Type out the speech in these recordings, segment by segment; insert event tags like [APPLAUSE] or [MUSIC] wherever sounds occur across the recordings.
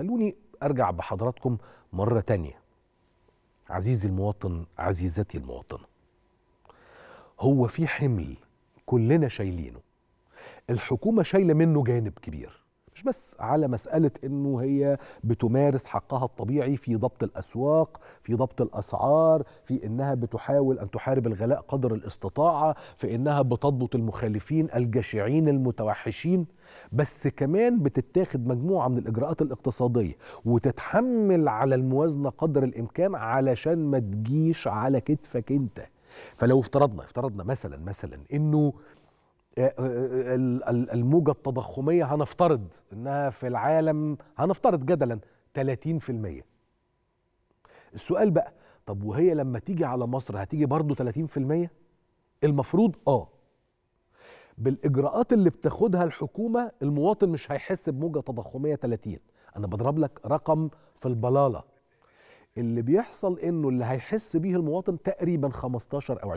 خلوني أرجع بحضراتكم مرة تانية عزيزي المواطن عزيزتي المواطنة هو في حمل كلنا شايلينه الحكومة شايلة منه جانب كبير مش بس على مسألة أنه هي بتمارس حقها الطبيعي في ضبط الأسواق في ضبط الأسعار في أنها بتحاول أن تحارب الغلاء قدر الاستطاعة في أنها بتضبط المخالفين الجشعين المتوحشين بس كمان بتتاخد مجموعة من الإجراءات الاقتصادية وتتحمل على الموازنة قدر الإمكان علشان ما تجيش على كتفك أنت فلو افترضنا افترضنا مثلا مثلا أنه آه، آه، آه، الموجة التضخمية هنفترض انها في العالم هنفترض جدلا 30% السؤال بقى طب وهي لما تيجي على مصر هتيجي برضه 30% المفروض اه بالاجراءات اللي بتاخدها الحكومه المواطن مش هيحس بموجه تضخميه 30 انا بضرب لك رقم في البلاله اللي بيحصل انه اللي هيحس بيه المواطن تقريبا 15 او 20%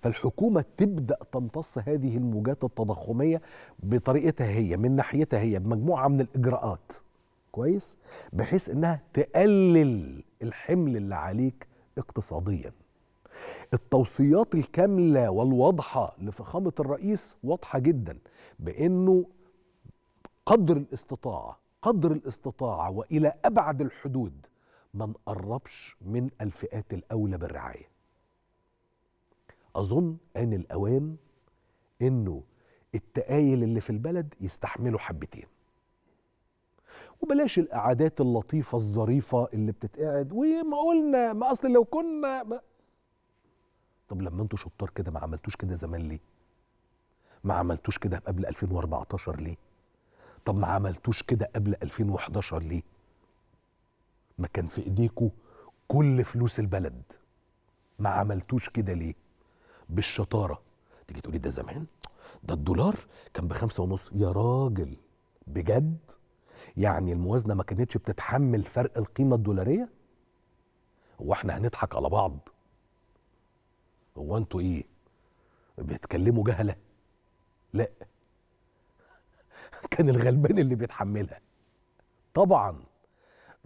فالحكومه تبدا تمتص هذه الموجات التضخميه بطريقتها هي من ناحيتها هي بمجموعه من الاجراءات كويس بحيث انها تقلل الحمل اللي عليك اقتصاديا التوصيات الكامله والواضحه لفخامه الرئيس واضحه جدا بانه قدر الاستطاعه قدر الاستطاعه والى ابعد الحدود ما نقربش من الفئات الأولى بالرعاية أظن أن الأوان إنه التقايل اللي في البلد يستحملوا حبتين وبلاش القعدات اللطيفة الظريفة اللي بتتقعد وما قلنا ما أصل لو كنا ما طب لما انتوا شطار كده ما عملتوش كده زمان ليه؟ ما عملتوش كده قبل 2014 ليه؟ طب ما عملتوش كده قبل 2011 ليه؟ ما كان في ايديكوا كل فلوس البلد ما عملتوش كده ليه بالشطاره تيجي تقولي ده زمان ده الدولار كان بخمسة ونص يا راجل بجد يعني الموازنه ما كانتش بتتحمل فرق القيمه الدولاريه هو احنا هنضحك على بعض هو انتوا ايه بيتكلموا جهله لا [LAUGHS] كان الغلبان اللي بيتحملها طبعا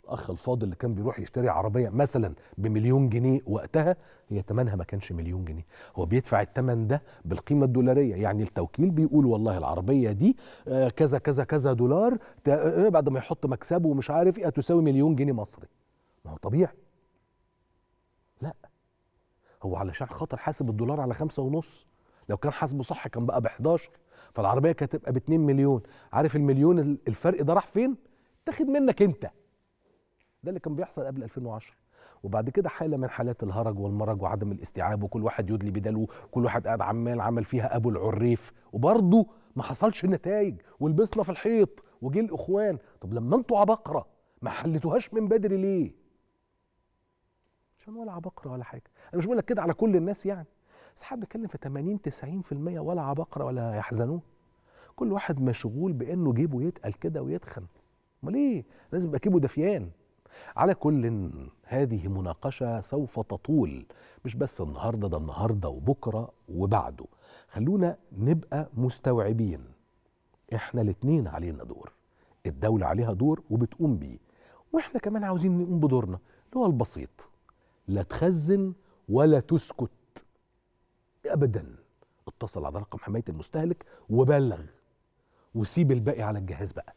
الاخ الفاضل اللي كان بيروح يشتري عربيه مثلا بمليون جنيه وقتها هي ثمنها ما كانش مليون جنيه هو بيدفع الثمن ده بالقيمه الدولاريه يعني التوكيل بيقول والله العربيه دي آه، كذا كذا كذا دولار آه، آه، بعد ما يحط مكسبه ومش عارف ايه هتساوي مليون جنيه مصري ما هو طبيعي لا هو علشان خاطر حاسب الدولار على خمسة ونص لو كان حاسبه صح كان بقى ب 11 فالعربيه كانت تبقى ب 2 مليون عارف المليون الفرق ده راح فين تاخد منك انت ده اللي كان بيحصل قبل 2010 وبعد كده حاله من حالات الهرج والمرج وعدم الاستيعاب وكل واحد يدلي بدلو كل واحد قاعد عمال عمل فيها ابو العريف وبرضه ما حصلش نتائج ولبسنا في الحيط وجه الاخوان طب لما انتوا عبقره ما حلتوهاش من بدري ليه عشان ولا عبقره ولا حاجه انا مش بقول لك كده على كل الناس يعني بس حد بيتكلم في 80 90% ولا عبقره ولا يحزنون كل واحد مشغول بانه جيبه يتقل كده ويتخن امال ايه لازم يبقى جيبه دفيان على كل هذه مناقشة سوف تطول مش بس النهاردة ده النهاردة وبكرة وبعده خلونا نبقى مستوعبين احنا الاتنين علينا دور الدولة عليها دور وبتقوم بيه واحنا كمان عاوزين نقوم بدورنا اللي هو البسيط لا تخزن ولا تسكت ابدا اتصل على رقم حماية المستهلك وبلغ وسيب الباقي على الجهاز بقى